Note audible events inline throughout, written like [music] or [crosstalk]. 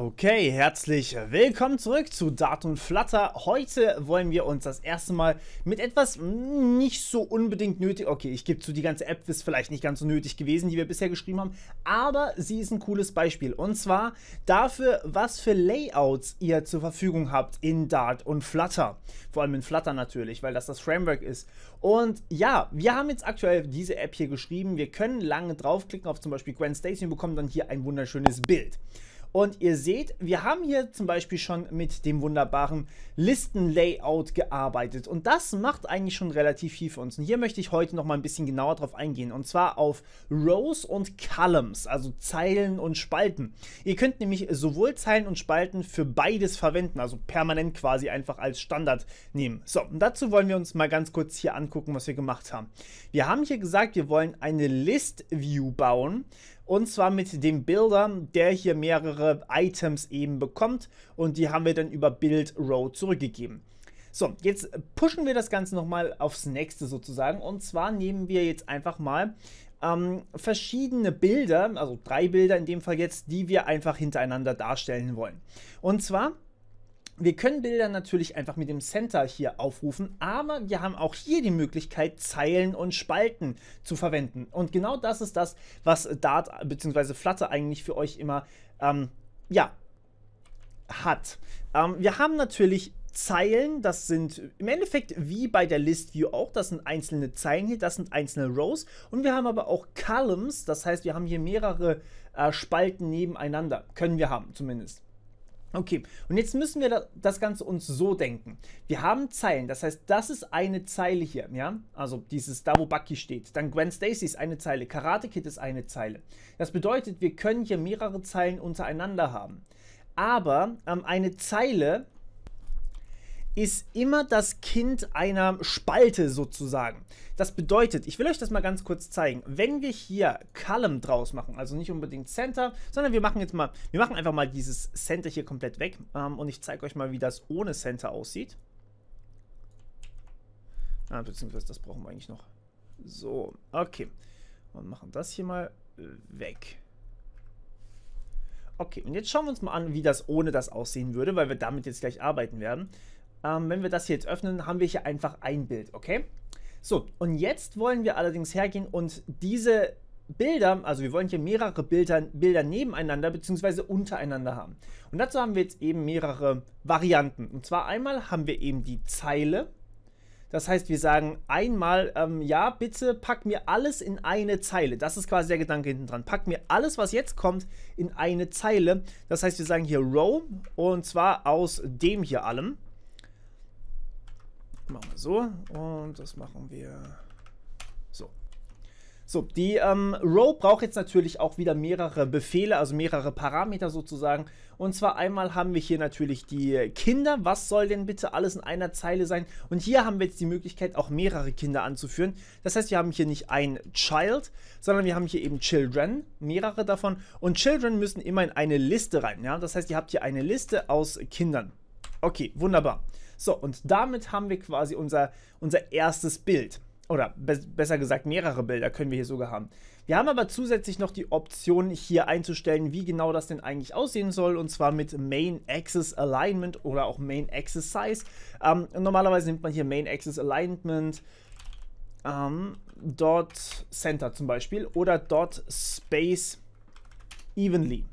Okay, herzlich willkommen zurück zu Dart und Flutter. Heute wollen wir uns das erste Mal mit etwas nicht so unbedingt nötig, okay, ich gebe zu, die ganze App ist vielleicht nicht ganz so nötig gewesen, die wir bisher geschrieben haben, aber sie ist ein cooles Beispiel und zwar dafür, was für Layouts ihr zur Verfügung habt in Dart und Flutter. Vor allem in Flutter natürlich, weil das das Framework ist. Und ja, wir haben jetzt aktuell diese App hier geschrieben. Wir können lange draufklicken auf zum Beispiel Grand Station und bekommen dann hier ein wunderschönes Bild. Und ihr seht, wir haben hier zum Beispiel schon mit dem wunderbaren Listen-Layout gearbeitet. Und das macht eigentlich schon relativ viel für uns. Und hier möchte ich heute noch mal ein bisschen genauer drauf eingehen. Und zwar auf Rows und Columns, also Zeilen und Spalten. Ihr könnt nämlich sowohl Zeilen und Spalten für beides verwenden, also permanent quasi einfach als Standard nehmen. So, und dazu wollen wir uns mal ganz kurz hier angucken, was wir gemacht haben. Wir haben hier gesagt, wir wollen eine List-View bauen. Und zwar mit dem Builder, der hier mehrere Items eben bekommt. Und die haben wir dann über Build Row zurückgegeben. So, jetzt pushen wir das Ganze nochmal aufs nächste sozusagen. Und zwar nehmen wir jetzt einfach mal ähm, verschiedene Bilder, also drei Bilder in dem Fall jetzt, die wir einfach hintereinander darstellen wollen. Und zwar wir können Bilder natürlich einfach mit dem Center hier aufrufen, aber wir haben auch hier die Möglichkeit, Zeilen und Spalten zu verwenden. Und genau das ist das, was Dart bzw. Flutter eigentlich für euch immer ähm, ja, hat. Ähm, wir haben natürlich Zeilen, das sind im Endeffekt wie bei der List View auch, das sind einzelne Zeilen hier, das sind einzelne Rows und wir haben aber auch Columns, das heißt, wir haben hier mehrere äh, Spalten nebeneinander, können wir haben zumindest. Okay, und jetzt müssen wir das Ganze uns so denken. Wir haben Zeilen, das heißt, das ist eine Zeile hier, ja? Also dieses da, wo Bucky steht. Dann Gwen Stacy ist eine Zeile, Karate Kid ist eine Zeile. Das bedeutet, wir können hier mehrere Zeilen untereinander haben. Aber ähm, eine Zeile ist immer das Kind einer Spalte sozusagen. Das bedeutet, ich will euch das mal ganz kurz zeigen. Wenn wir hier Column draus machen, also nicht unbedingt Center, sondern wir machen jetzt mal, wir machen einfach mal dieses Center hier komplett weg ähm, und ich zeige euch mal, wie das ohne Center aussieht. Ah, beziehungsweise das brauchen wir eigentlich noch. So, okay. Und machen das hier mal äh, weg. Okay, und jetzt schauen wir uns mal an, wie das ohne das aussehen würde, weil wir damit jetzt gleich arbeiten werden. Ähm, wenn wir das hier jetzt öffnen, haben wir hier einfach ein Bild, okay? So, und jetzt wollen wir allerdings hergehen und diese Bilder, also wir wollen hier mehrere Bilder, Bilder nebeneinander bzw. untereinander haben. Und dazu haben wir jetzt eben mehrere Varianten. Und zwar einmal haben wir eben die Zeile. Das heißt, wir sagen einmal, ähm, ja, bitte pack mir alles in eine Zeile. Das ist quasi der Gedanke hinten dran. Pack mir alles, was jetzt kommt, in eine Zeile. Das heißt, wir sagen hier Row und zwar aus dem hier allem. Machen wir so und das machen wir so. So, die ähm, Row braucht jetzt natürlich auch wieder mehrere Befehle, also mehrere Parameter sozusagen. Und zwar einmal haben wir hier natürlich die Kinder. Was soll denn bitte alles in einer Zeile sein? Und hier haben wir jetzt die Möglichkeit, auch mehrere Kinder anzuführen. Das heißt, wir haben hier nicht ein Child, sondern wir haben hier eben Children, mehrere davon. Und Children müssen immer in eine Liste rein. Ja? Das heißt, ihr habt hier eine Liste aus Kindern. Okay, wunderbar. So, und damit haben wir quasi unser, unser erstes Bild. Oder be besser gesagt, mehrere Bilder können wir hier sogar haben. Wir haben aber zusätzlich noch die Option, hier einzustellen, wie genau das denn eigentlich aussehen soll, und zwar mit Main Axis Alignment oder auch Main Axis Size. Ähm, normalerweise nimmt man hier Main Axis Alignment, ähm, Dot Center zum Beispiel oder Dot Space Evenly.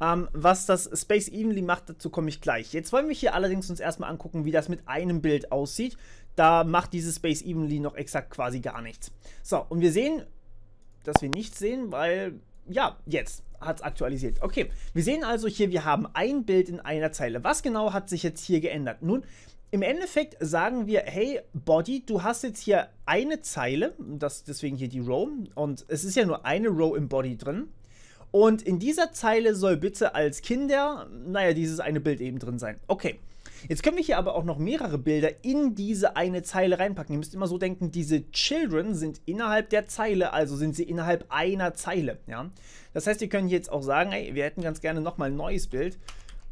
Ähm, was das Space Evenly macht, dazu komme ich gleich. Jetzt wollen wir hier allerdings uns erstmal angucken, wie das mit einem Bild aussieht. Da macht dieses Space Evenly noch exakt quasi gar nichts. So, und wir sehen, dass wir nichts sehen, weil, ja, jetzt hat es aktualisiert. Okay, wir sehen also hier, wir haben ein Bild in einer Zeile. Was genau hat sich jetzt hier geändert? Nun, im Endeffekt sagen wir, hey Body, du hast jetzt hier eine Zeile, das deswegen hier die Row, und es ist ja nur eine Row im Body drin. Und in dieser Zeile soll bitte als Kinder, naja, dieses eine Bild eben drin sein. Okay. Jetzt können wir hier aber auch noch mehrere Bilder in diese eine Zeile reinpacken. Ihr müsst immer so denken, diese Children sind innerhalb der Zeile, also sind sie innerhalb einer Zeile. Ja? Das heißt, wir können jetzt auch sagen, ey, wir hätten ganz gerne nochmal ein neues Bild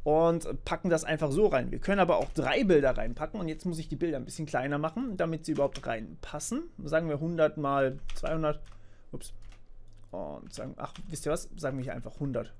und packen das einfach so rein. Wir können aber auch drei Bilder reinpacken und jetzt muss ich die Bilder ein bisschen kleiner machen, damit sie überhaupt reinpassen. Sagen wir 100 mal 200, ups, und sagen, ach, wisst ihr was? Sagen wir hier einfach 100.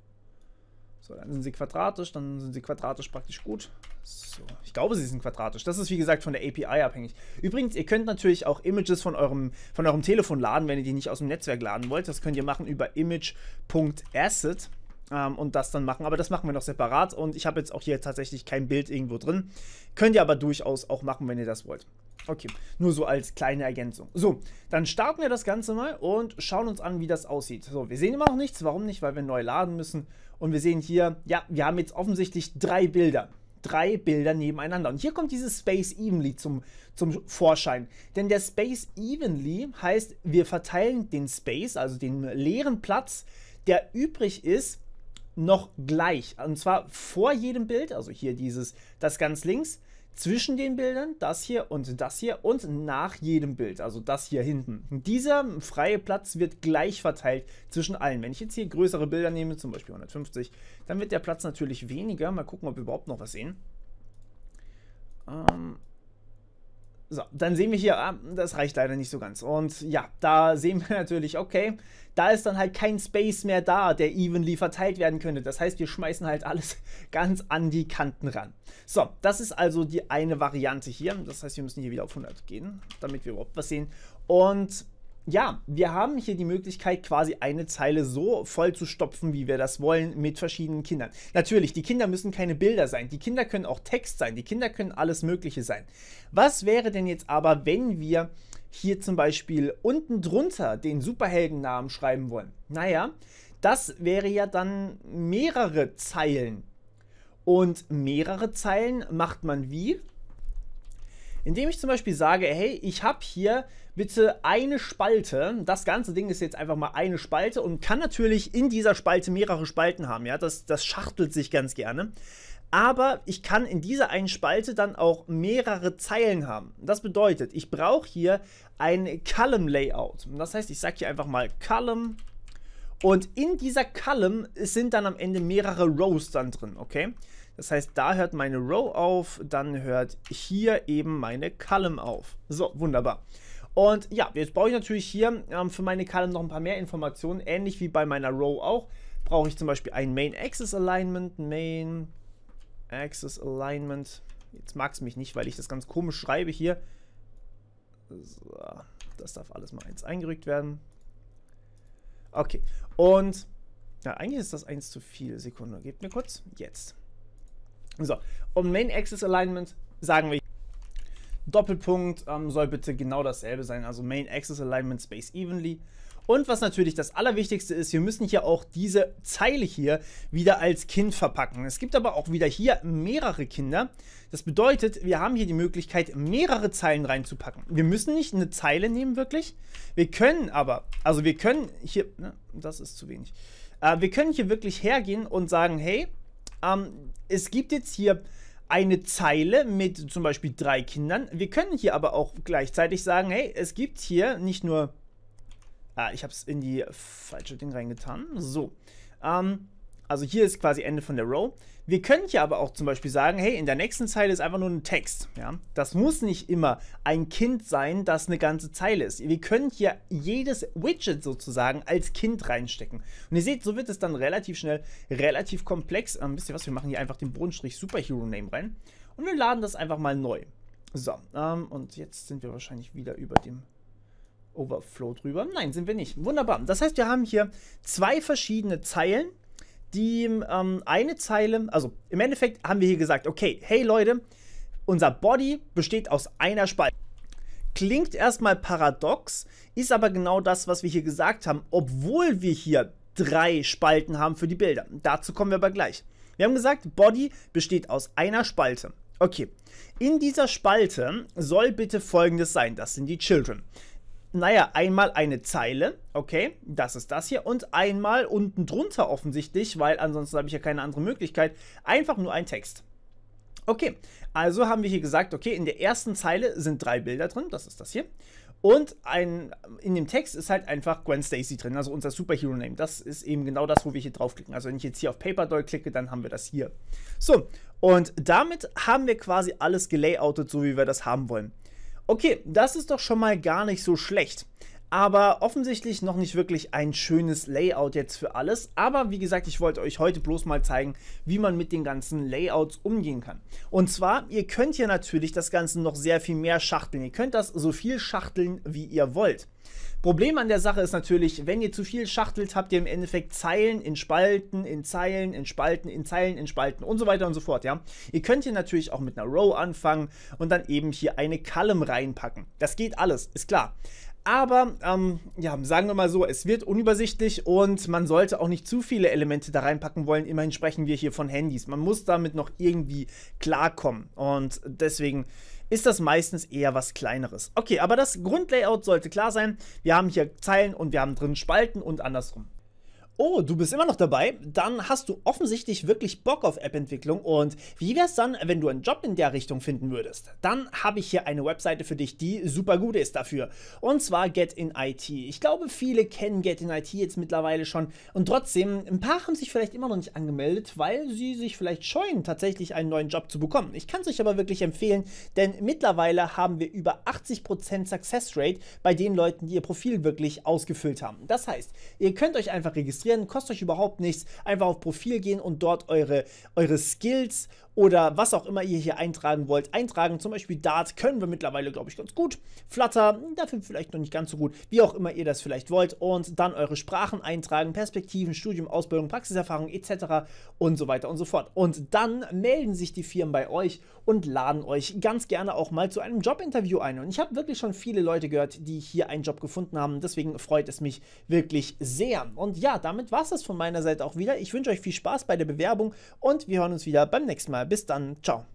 So, dann sind sie quadratisch, dann sind sie quadratisch praktisch gut. So, ich glaube, sie sind quadratisch. Das ist wie gesagt von der API abhängig. Übrigens, ihr könnt natürlich auch Images von eurem, von eurem Telefon laden, wenn ihr die nicht aus dem Netzwerk laden wollt. Das könnt ihr machen über image.asset ähm, und das dann machen. Aber das machen wir noch separat und ich habe jetzt auch hier tatsächlich kein Bild irgendwo drin. Könnt ihr aber durchaus auch machen, wenn ihr das wollt. Okay, nur so als kleine Ergänzung. So, dann starten wir das Ganze mal und schauen uns an, wie das aussieht. So, wir sehen immer noch nichts. Warum nicht? Weil wir neu laden müssen. Und wir sehen hier, ja, wir haben jetzt offensichtlich drei Bilder. Drei Bilder nebeneinander. Und hier kommt dieses Space Evenly zum, zum Vorschein. Denn der Space Evenly heißt, wir verteilen den Space, also den leeren Platz, der übrig ist, noch gleich. Und zwar vor jedem Bild, also hier dieses, das ganz links, zwischen den Bildern, das hier und das hier und nach jedem Bild, also das hier hinten. Dieser freie Platz wird gleich verteilt zwischen allen. Wenn ich jetzt hier größere Bilder nehme, zum Beispiel 150, dann wird der Platz natürlich weniger. Mal gucken, ob wir überhaupt noch was sehen. Ähm, so, dann sehen wir hier, ah, das reicht leider nicht so ganz. Und ja, da sehen wir [laughs] natürlich, okay, da ist dann halt kein Space mehr da, der evenly verteilt werden könnte. Das heißt, wir schmeißen halt alles [laughs] ganz an die Kanten ran. So, das ist also die eine Variante hier. Das heißt, wir müssen hier wieder auf 100 gehen, damit wir überhaupt was sehen. Und ja, wir haben hier die Möglichkeit, quasi eine Zeile so voll zu stopfen, wie wir das wollen, mit verschiedenen Kindern. Natürlich, die Kinder müssen keine Bilder sein, die Kinder können auch Text sein, die Kinder können alles Mögliche sein. Was wäre denn jetzt aber, wenn wir hier zum Beispiel unten drunter den Superheldennamen schreiben wollen? Naja, das wäre ja dann mehrere Zeilen. Und mehrere Zeilen macht man wie? Indem ich zum Beispiel sage, hey, ich habe hier bitte eine Spalte. Das ganze Ding ist jetzt einfach mal eine Spalte und kann natürlich in dieser Spalte mehrere Spalten haben. Ja, das, das schachtelt sich ganz gerne. Aber ich kann in dieser einen Spalte dann auch mehrere Zeilen haben. Das bedeutet, ich brauche hier ein Column Layout. Das heißt, ich sage hier einfach mal Column und in dieser Column sind dann am Ende mehrere Rows dann drin, okay? Das heißt, da hört meine Row auf, dann hört hier eben meine Column auf. So, wunderbar. Und ja, jetzt brauche ich natürlich hier ähm, für meine Column noch ein paar mehr Informationen, ähnlich wie bei meiner Row auch. Brauche ich zum Beispiel ein Main Axis Alignment, Main Axis Alignment. Jetzt mag es mich nicht, weil ich das ganz komisch schreibe hier. So, das darf alles mal eins eingerückt werden. Okay, und ja, eigentlich ist das eins zu viel. Sekunde, gebt mir kurz. Jetzt. So, und Main Axis Alignment sagen wir Doppelpunkt ähm, soll bitte genau dasselbe sein, also Main Axis Alignment Space Evenly. Und was natürlich das Allerwichtigste ist, wir müssen hier auch diese Zeile hier wieder als Kind verpacken. Es gibt aber auch wieder hier mehrere Kinder. Das bedeutet, wir haben hier die Möglichkeit, mehrere Zeilen reinzupacken. Wir müssen nicht eine Zeile nehmen, wirklich. Wir können aber, also wir können hier, ne, das ist zu wenig. Äh, wir können hier wirklich hergehen und sagen, hey, ähm, es gibt jetzt hier eine Zeile mit zum Beispiel drei Kindern. Wir können hier aber auch gleichzeitig sagen, hey, es gibt hier nicht nur... Ah, ich habe es in die falsche Ding reingetan. So. Ähm, also hier ist quasi Ende von der Row. Wir können hier aber auch zum Beispiel sagen, hey, in der nächsten Zeile ist einfach nur ein Text. Ja? Das muss nicht immer ein Kind sein, das eine ganze Zeile ist. Wir können hier jedes Widget sozusagen als Kind reinstecken. Und ihr seht, so wird es dann relativ schnell, relativ komplex. Ähm, wisst ihr was, wir machen hier einfach den Bodenstrich Superhero Name rein. Und wir laden das einfach mal neu. So, ähm, und jetzt sind wir wahrscheinlich wieder über dem Overflow drüber. Nein, sind wir nicht. Wunderbar. Das heißt, wir haben hier zwei verschiedene Zeilen die ähm, eine Zeile, also im Endeffekt haben wir hier gesagt, okay, hey Leute, unser Body besteht aus einer Spalte. Klingt erstmal paradox, ist aber genau das, was wir hier gesagt haben, obwohl wir hier drei Spalten haben für die Bilder. Dazu kommen wir aber gleich. Wir haben gesagt, Body besteht aus einer Spalte. Okay, in dieser Spalte soll bitte folgendes sein, das sind die Children naja, einmal eine Zeile, okay, das ist das hier, und einmal unten drunter offensichtlich, weil ansonsten habe ich ja keine andere Möglichkeit, einfach nur ein Text. Okay, also haben wir hier gesagt, okay, in der ersten Zeile sind drei Bilder drin, das ist das hier. Und ein, in dem Text ist halt einfach Gwen Stacy drin, also unser Superhero-Name. Das ist eben genau das, wo wir hier draufklicken. Also wenn ich jetzt hier auf Paperdoll klicke, dann haben wir das hier. So, und damit haben wir quasi alles gelayoutet, so wie wir das haben wollen. Okay, das ist doch schon mal gar nicht so schlecht. Aber offensichtlich noch nicht wirklich ein schönes Layout jetzt für alles. Aber wie gesagt, ich wollte euch heute bloß mal zeigen, wie man mit den ganzen Layouts umgehen kann. Und zwar, ihr könnt hier natürlich das Ganze noch sehr viel mehr schachteln. Ihr könnt das so viel schachteln, wie ihr wollt. Problem an der Sache ist natürlich, wenn ihr zu viel schachtelt, habt ihr im Endeffekt Zeilen in Spalten, in Zeilen, in Spalten, in Zeilen, in Spalten und so weiter und so fort, ja. Ihr könnt hier natürlich auch mit einer Row anfangen und dann eben hier eine Column reinpacken. Das geht alles, ist klar. Aber, ähm, ja, sagen wir mal so, es wird unübersichtlich und man sollte auch nicht zu viele Elemente da reinpacken wollen. Immerhin sprechen wir hier von Handys. Man muss damit noch irgendwie klarkommen. Und deswegen ist das meistens eher was Kleineres. Okay, aber das Grundlayout sollte klar sein. Wir haben hier Zeilen und wir haben drin Spalten und andersrum. Oh, du bist immer noch dabei? Dann hast du offensichtlich wirklich Bock auf App-Entwicklung und wie wäre es dann, wenn du einen Job in der Richtung finden würdest? Dann habe ich hier eine Webseite für dich, die super gut ist dafür. Und zwar Get in IT. Ich glaube, viele kennen Get in IT jetzt mittlerweile schon und trotzdem, ein paar haben sich vielleicht immer noch nicht angemeldet, weil sie sich vielleicht scheuen, tatsächlich einen neuen Job zu bekommen. Ich kann es euch aber wirklich empfehlen, denn mittlerweile haben wir über 80% Success Rate bei den Leuten, die ihr Profil wirklich ausgefüllt haben. Das heißt, ihr könnt euch einfach registrieren registrieren, kostet euch überhaupt nichts. Einfach auf Profil gehen und dort eure, eure Skills oder was auch immer ihr hier eintragen wollt, eintragen. Zum Beispiel Dart können wir mittlerweile, glaube ich, ganz gut. Flutter, dafür vielleicht noch nicht ganz so gut, wie auch immer ihr das vielleicht wollt. Und dann eure Sprachen eintragen, Perspektiven, Studium, Ausbildung, Praxiserfahrung etc. und so weiter und so fort. Und dann melden sich die Firmen bei euch und laden euch ganz gerne auch mal zu einem Jobinterview ein. Und ich habe wirklich schon viele Leute gehört, die hier einen Job gefunden haben. Deswegen freut es mich wirklich sehr. Und ja, damit war es das von meiner Seite auch wieder. Ich wünsche euch viel Spaß bei der Bewerbung und wir hören uns wieder beim nächsten Mal bis dann, ciao.